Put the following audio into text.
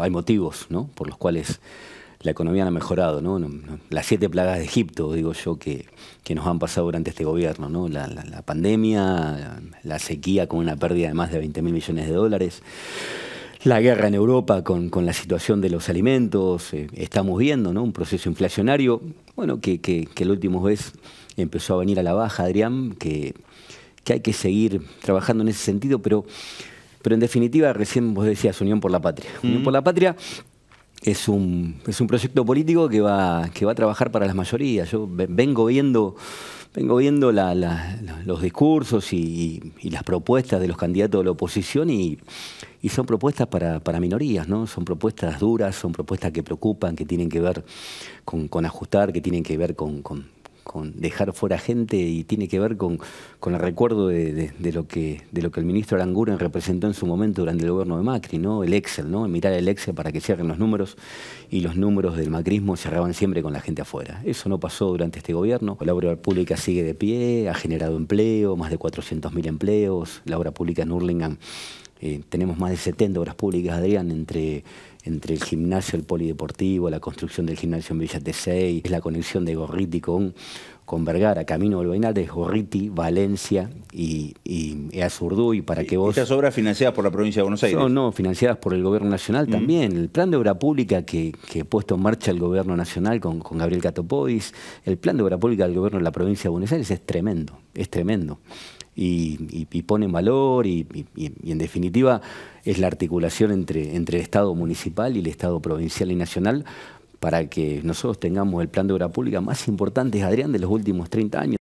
Hay motivos por los cuales la economía no ha mejorado. Las siete plagas de Egipto, digo yo, que, nos han pasado durante este gobierno. ¿no? La, pandemia, la sequía con una pérdida de más de 20 mil millones de dólares. La guerra en Europa con, la situación de los alimentos, eh, estamos viendo un proceso inflacionario, bueno, que, el último vez empezó a venir a la baja, Adrián, que, que hay que seguir trabajando en ese sentido, pero pero en definitiva, recién vos decías Unión por la Patria. Unión mm. por la Patria es un, es un proyecto político que va, que va a trabajar para las mayorías. Yo vengo viendo, vengo viendo los discursos y, las propuestas de los candidatos de la oposición y, son propuestas para, minorías, ¿no? Son propuestas duras, son propuestas que preocupan, que tienen que ver con, ajustar, que tienen que ver con con dejar fuera gente y tiene que ver con, el recuerdo de, lo que, de lo que el ministro Aranguren representó en su momento durante el gobierno de Macri, ¿no? El Excel, ¿no? Mirar el Excel para que cierren los números y los números del macrismo cerraban siempre con la gente afuera. Eso no pasó durante este gobierno. La obra pública sigue de pie, ha generado empleo, más de 400.000 empleos. La obra pública en Hurlingham eh, tenemos más de 70 obras públicas, Adrián, entre, entre el gimnasio, el polideportivo, la construcción del gimnasio en Villa T6, la conexión de Gorriti con, con Vergara, Camino de Gorriti, Valencia y, y, y Azurduy, para que ¿Estas obras financiadas por la provincia de Buenos Aires? No, no, financiadas por el gobierno nacional mm. también. El plan de obra pública que, que ha puesto en marcha el gobierno nacional con, con Gabriel Catopodis, el plan de obra pública del gobierno de la provincia de Buenos Aires es tremendo, es tremendo y, pone valor y, en definitiva es la articulación entre, entre el Estado municipal y el Estado provincial y nacional para que nosotros tengamos el plan de obra pública más importante, Adrián, de los últimos 30 años.